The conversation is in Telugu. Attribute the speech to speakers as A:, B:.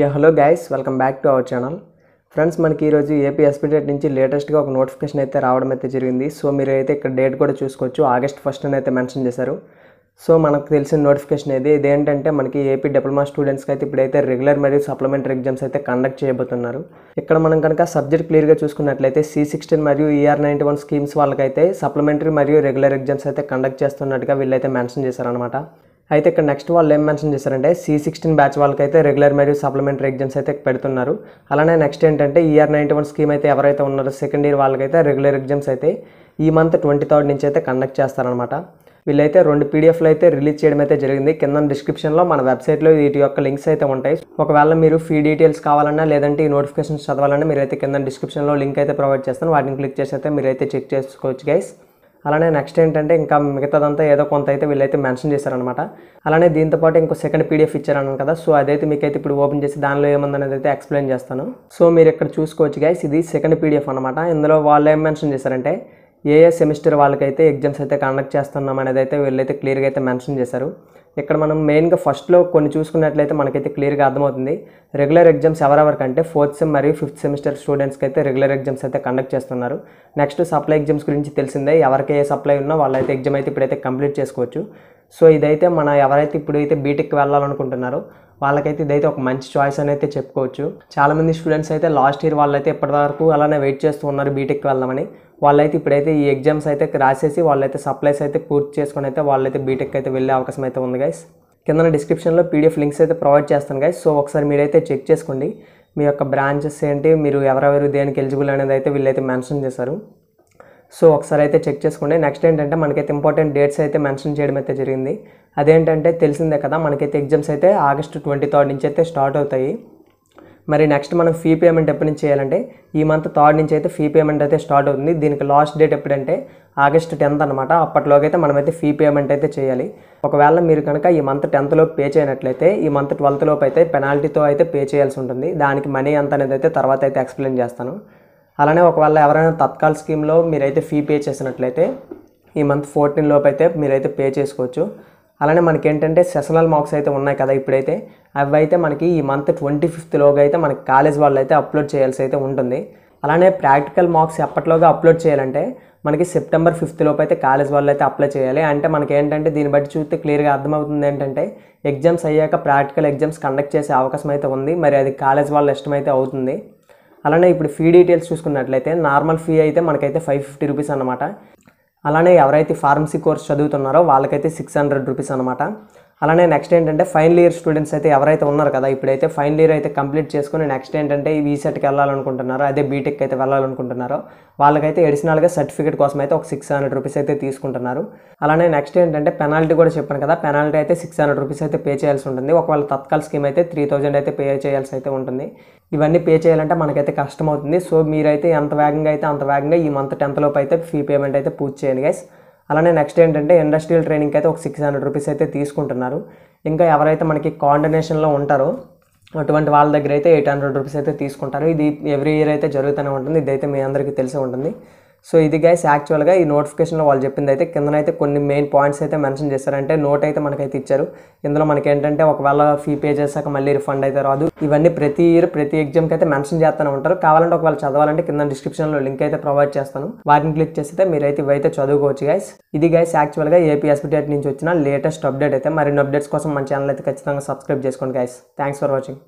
A: yeah hello guys welcome back to our channel friends మనకి ఈరోజు ఏపీ ఎస్పీటెట్ నుంచి లేటెస్ట్గా ఒక నోటిఫికేషన్ అయితే రావడం అయితే జరిగింది సో మీరు అయితే ఇక్కడ డేట్ కూడా చూసుకోవచ్చు ఆగస్ట్ ఫస్ట్ అని అయితే మెన్షన్ చేశారు సో మనకు తెలిసిన నోటిఫికేషన్ ఇది ఇదేంటంటే మనకి ఏపీ డిప్లొమా స్టూడెంట్స్కి అయితే ఇప్పుడైతే రెగ్యులర్ మరియు సప్లిమెంటరీ ఎగ్జామ్స్ అయితే కండక్ట్ చేయబోతున్నారు ఇక్కడ మనం కనుక సబ్జెక్ట్ క్లియర్గా చూసుకున్నట్లయితే సి సిక్స్టీన్ మరియు ఈఆర్ నైంటీ వన్ స్కీమ్స్ వాళ్ళకైతే సప్లిమెంటరీ మరియు రెగ్యులర్ ఎగ్జామ్స్ అయితే కండక్ట్ చేస్తున్నట్టుగా వీళ్ళైతే మెన్షన్ చేశారనమాట అయితే ఇక్కడ నెక్స్ట్ వాళ్ళు ఏం మెన్షన్ చేశారంటే సి సిక్స్టీన్ బ్యాచ్ వాళ్ళకైతే రెగ్యులర్ మరియు సప్లిమెంటరీ ఎగ్జామ్స్ అయితే పెడుతున్నారు అలానే నెక్స్ట్ ఏంటంటే ఇయర్ నైంటీ వన్ స్కీమ్ అయితే ఎవరైతే ఉన్నారో సెకండ్ ఇయర్ వాళ్ళకైతే రెగ్యులర్ ఎగ్జామ్స్ అయితే ఈ మంత్ ట్వంటీ థర్డ్ నుంచి అయితే కండక్ట్ చేస్తారనమాట వీళ్ళైతే రెండు పీడిఎఫ్లు అయితే రిలీజ్ చేయడం అయితే జరిగింది కింద డిస్క్రిప్షన్లో మన వెబ్సైట్లో వీటి యొక్క లింక్స్ అయితే ఉంటాయి ఒకవేళ మీరు ఫీ డీటెయిల్స్ కావాలన్నా లేదంటే ఈ నోటిఫికేషన్స్ చదవాలన్నా మీరైతే కింద డిస్క్రిప్షన్లో లింక్ అయితే ప్రొవైడ్ చేస్తాను వాటిని క్లిక్ చేసి అయితే మీరైతే చెక్ చేసుకోవచ్చు గైస్ అలానే నెక్స్ట్ ఏంటంటే ఇంకా మిగతాదంతా ఏదో కొంత అయితే వీళ్ళైతే మెన్షన్ చేశారనమాట అలానే దీంతోపాటు ఇంకో సెకండ్ పీడిఎఫ్ ఇచ్చారన్నాను కదా సో అదైతే మీకైతే ఇప్పుడు ఓపెన్ చేసి దానిలో ఏముందనేది అయితే ఎక్స్ప్లెయిన్ చేస్తాను సో మీరు ఇక్కడ చూసుకోవచ్చు గైస్ ఇది సెకండ్ పీడిఎఫ్ అనమాట ఇందులో వాళ్ళు ఏం మెన్షన్ చేశారంటే ఏ ఏ సెమిస్టర్ వాళ్ళకైతే ఎగ్జామ్స్ అయితే కండక్ట్ చేస్తున్నాం అనేది అయితే వీళ్ళైతే క్లియర్గా అయితే మెన్షన్ చేశారు ఇక్కడ మనం మెయిన్గా ఫస్ట్లో కొన్ని చూసుకున్నట్లయితే మనకైతే క్లియర్గా అర్థమవుతుంది రెగ్యులర్ ఎగ్జామ్స్ ఎవరెవరికి అంటే ఫోర్త్ సెమ్ మరియు ఫిఫ్త్ సెమిస్టర్ స్టూడెంట్స్కి అయితే రెగ్యులర్ ఎగ్జామ్స్ అయితే కండక్ట్ చేస్తున్నారు నెక్స్ట్ సప్లై ఎగ్జామ్స్ గురించి తెలిసిందే ఎవరికి ఏ సప్లై ఉన్నా వాళ్ళైతే ఎగ్జామ్ అయితే ఇప్పుడైతే కంప్లీట్ చేసుకోవచ్చు సో ఇదైతే మన ఎవరైతే ఇప్పుడైతే బీటెక్ వెళ్ళాలనుకుంటున్నారో వాళ్ళకైతే ఇదైతే ఒక మంచి చాయిస్ అని అయితే చెప్పుకోవచ్చు చాలామంది స్టూడెంట్స్ అయితే లాస్ట్ ఇయర్ వాళ్ళైతే ఇప్పటివరకు అలానే వెయిట్ చేస్తూ ఉన్నారు బీటెక్ వెళ్దామని వాళ్ళైతే ఇప్పుడైతే ఈ ఎగ్జామ్స్ అయితే రాసేసి వాళ్ళైతే సప్లైస్ అయితే పూర్తి చేసుకొని అయితే వాళ్ళైతే బీటెక్ అయితే వెళ్ళే అవకాశం అయితే ఉంది గైస్ కింద డిస్క్రిప్షన్లో పీడిఎఫ్ లింక్స్ అయితే ప్రొవైడ్ చేస్తాను గైస్ సో ఒకసారి మీరైతే చెక్ చేసుకోండి మీ యొక్క బ్రాంచెస్ ఏంటి మీరు ఎవరెవరు దేనికి ఎలిజిబుల్ అనేది అయితే వీళ్ళైతే మెన్షన్ చేశారు సో ఒకసారి అయితే చెక్ చేసుకోండి నెక్స్ట్ ఏంటంటే మనకైతే ఇంపార్టెంట్ డేట్స్ అయితే మెన్షన్ చేయడం అయితే జరిగింది అదేంటంటే తెలిసిందే కదా మనకైతే ఎగ్జామ్స్ అయితే ఆగస్ట్ ట్వంటీ థర్డ్ నుంచి అయితే స్టార్ట్ అవుతాయి మరి నెక్స్ట్ మనం ఫీ పేమెంట్ ఎప్పటి నుంచి చేయాలంటే ఈ మంత్ థర్డ్ నుంచి అయితే ఫీ పేమెంట్ అయితే స్టార్ట్ అవుతుంది దీనికి లాస్ట్ డేట్ ఎప్పుడంటే ఆగస్ట్ టెన్త్ అనమాట అప్పట్లోకైతే మనమైతే ఫీ పేమెంట్ అయితే చేయాలి ఒకవేళ మీరు కనుక ఈ మంత్ టెన్త్లో పే చేయనట్లయితే ఈ మంత్ ట్వెల్త్లోపు అయితే పెనాల్టీతో అయితే పే చేయాల్సి ఉంటుంది దానికి మనీ ఎంత అనేది అయితే తర్వాత అయితే ఎక్స్ప్లెయిన్ చేస్తాను అలానే ఒకవేళ ఎవరైనా తత్కాల్ స్కీమ్లో మీరైతే ఫీ పే చేసినట్లయితే ఈ మంత్ ఫోర్టీన్ లోపు అయితే మీరైతే పే చేసుకోవచ్చు అలానే మనకి ఏంటంటే సెషనల్ మార్క్స్ అయితే ఉన్నాయి కదా ఇప్పుడైతే అవి అయితే మనకి ఈ మంత్ ట్వంటీ ఫిఫ్త్లోగా అయితే మనకి కాలేజ్ వాళ్ళు అయితే అప్లోడ్ చేయాల్సి అయితే ఉంటుంది అలానే ప్రాక్టికల్ మార్క్స్ ఎప్పటిలోగా అప్లోడ్ చేయాలంటే మనకి సెప్టెంబర్ ఫిఫ్త్ లోపు అయితే కాలేజ్ వాళ్ళు అయితే అప్లై చేయాలి అంటే మనకి ఏంటంటే దీన్ని బట్టి చూస్తే క్లియర్గా అర్థమవుతుంది ఏంటంటే ఎగ్జామ్స్ అయ్యాక ప్రాక్టికల్ ఎగ్జామ్స్ కండక్ట్ చేసే అవకాశం అయితే ఉంది మరి అది కాలేజ్ వాళ్ళ ఇష్టం అయితే అవుతుంది అలానే ఇప్పుడు ఫీ డీటెయిల్స్ చూసుకున్నట్లయితే నార్మల్ ఫీ అయితే మనకైతే ఫైవ్ ఫిఫ్టీ రూపీస్ అనమాట అలానే ఎవరైతే ఫార్మసీ కోర్స్ చదువుతున్నారో వాళ్ళకైతే సిక్స్ హండ్రెడ్ రూపీస్ అనమాట అలానే నెక్స్ట్ ఏంటంటే ఫైనల్ ఇయర్ స్టూడెంట్స్ అయితే ఎవరైతే ఉన్నారు కదా ఇప్పుడైతే ఫైనల్ ఇయర్ అయితే కంప్లీట్ చేసుకుని నెక్స్ట్ ఏంటంటే ఈ వీసెట్కి వెళ్ళాలనుకుంటున్నారో అదే బీటెక్ అయితే వెళ్ళాలనుకుంటున్నారో వాళ్ళకైతే ఎడిషనల్గా సర్టిఫికేట్ కోసం అయితే ఒక సిక్స్ హండ్రెడ్ రూపీస్ అయితే తీసుకుంటున్నారు అలానే నెక్స్ట్ ఏంటంటే పెనాల్టీ కూడా చెప్పాను కదా పెనాల్టీ అయితే సిక్స్ హండ్రెడ్ రూపీస్ అయితే పే చేయాల్సి ఉంటుంది ఒకవేళ తత్కాల స్కీమ్ అయితే త్రీ థౌజండ్ అయితే పే చేయాల్సి అయితే ఉంటుంది ఇవన్నీ పే చేయాలంటే మనకైతే కష్టం అవుతుంది సో మీరైతే ఎంత వేగంగా అయితే అంత వేగంగా ఈ మంత్ లోపు అయితే ఫీ పేమెంట్ అయితే పూర్తి చేయండి గైస్ అలానే నెక్స్ట్ ఏంటంటే ఇండస్ట్రియల్ ట్రైనింగ్కి అయితే ఒక సిక్స్ హండ్రెడ్ రూపీస్ అయితే తీసుకుంటున్నారు ఇంకా ఎవరైతే మనకి కాండినేషన్లో ఉంటారో అటువంటి వాళ్ళ దగ్గర అయితే ఎయిట్ హండ్రెడ్ రూపీస్ అయితే తీసుకుంటారు ఇది ఎవ్రీ ఇయర్ అయితే జరుగుతూనే ఉంటుంది ఇదైతే మీ అందరికీ తెలిసి ఉంటుంది సో ఇది గైస్ యాక్చువల్గా ఈ నోటిఫికేషన్లో వాళ్ళు చెప్పింది అయితే కిందనైతే కొన్ని మెయిన్ పాయింట్స్ అయితే మెన్షన్ చేశారంటే నోట్ అయితే మనకైతే ఇచ్చారు ఇందులో మనకి ఏంటంటే ఒకవేళ ఫీ పే చేశాక మళ్ళీ రిఫండ్ అయితే రాదు ఇవన్నీ ప్రతి ఇయర్ ప్రతి ఎగ్జామ్కి అయితే మెన్షన్ చేస్తూనే ఉంటారు కావాలంటే ఒకవేళ చదవాలంటే కింద డిస్క్రిప్షన్లో లింక్ అయితే ప్రొవైడ్ చేస్తాను వాటిని క్లిక్ చేస్తే మీరైతే ఇవైతే చదువుకోవచ్చు గైస్ ఇది గైస్ యాక్చువల్గా ఏపీఎస్పీ డేట్ నుంచి వచ్చిన లేటెస్ట్ అప్డేట్ అయితే మరిన్ని అప్డేట్స్ కోసం మన ఛానల్ అయితే ఖచ్చితంగా సబ్స్క్రైబ్ చేసుకోండి గైస్ థ్యాంక్స్ ఫర్ వాచింగ్